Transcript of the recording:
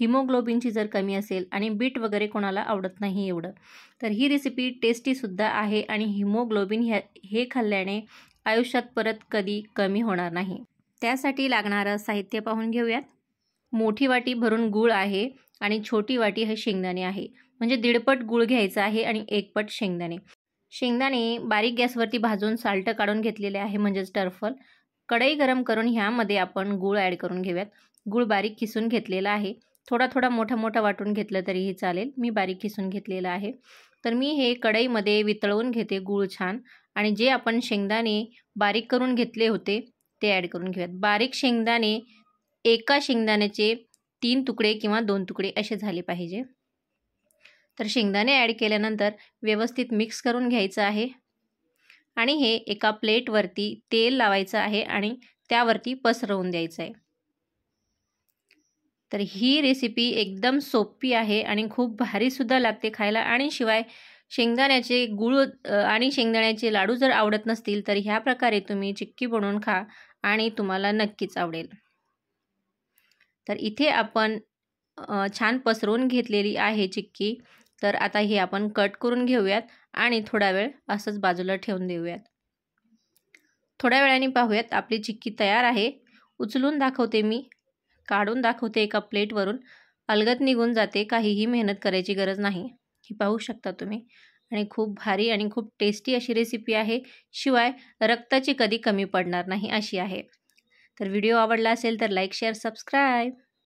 हिमोग्लोबिनची जर कमी असेल आणि बीट वगैरे कोणाला आवडत नाही एवढं तर ही रेसिपी टेस्टीसुद्धा आहे आणि हिमोग्लोबिन ह्या हे खाल्ल्याने आयुष्यात परत कधी कमी होणार नाही त्यासाठी लागणारं साहित्य पाहून घेऊयात मोठी वाटी भरून गूळ आहे आणि छोटी वाटी हे शेंगदाणे आहे म्हणजे दीडपट गूळ घ्यायचं आहे आणि एकपट शेंगदाणे शेंगदाणे बारीक गॅसवरती भाजून साल्ट काढून घेतलेले आहे म्हणजेच टर्फल कढई गरम करून ह्यामध्ये आपण गूळ ॲड करून घेऊयात गूळ बारीक किसून घेतलेला आहे थोडा थोडा मोठा मोठा वाटून घेतलं तरी तरीही चालेल मी बारीक किसून घेतलेलं आहे तर मी हे कढईमध्ये वितळवून घेते गूळ छान आणि जे आपण शेंगदाणे बारीक करून घेतले होते ते ॲड करून घेऊयात बारीक शेंगदाणे एका शेंगदाण्याचे तीन तुकडे किंवा दोन तुकडे असे झाले पाहिजे तर शेंगदाणे ॲड केल्यानंतर व्यवस्थित मिक्स करून घ्यायचं आहे आणि हे एका प्लेटवरती तेल लावायचं आहे आणि त्यावरती पसरवून द्यायचं आहे तर ही रेसिपी एकदम सोपी आहे आणि खूप भारीसुद्धा लागते खायला आणि शिवाय शेंगदाण्याचे गुळ आणि शेंगदाण्याचे लाडू जर आवडत नसतील तर ह्या प्रकारे तुम्ही चिक्की बनवून खा आणि तुम्हाला नक्कीच आवडेल तर इथे आपण छान पसरवून घेतलेली आहे चिक्की तर आता हे आपण कट करून घेऊयात आणि थोडा वेळ असंच बाजूला ठेवून देऊयात थोड्या वेळाने पाहूयात आपली चिक्की तयार आहे उचलून दाखवते मी काढून दाखवते एका प्लेटवरून अलगत निघून जाते काहीही मेहनत करायची गरज नाही ही पाहू शकता तुम्ही आणि खूप भारी आणि खूप टेस्टी अशी रेसिपी आहे शिवाय रक्ताची कधी कमी पडणार नाही अशी आहे तर व्हिडिओ आवडला असेल तर लाईक शेअर सबस्क्राईब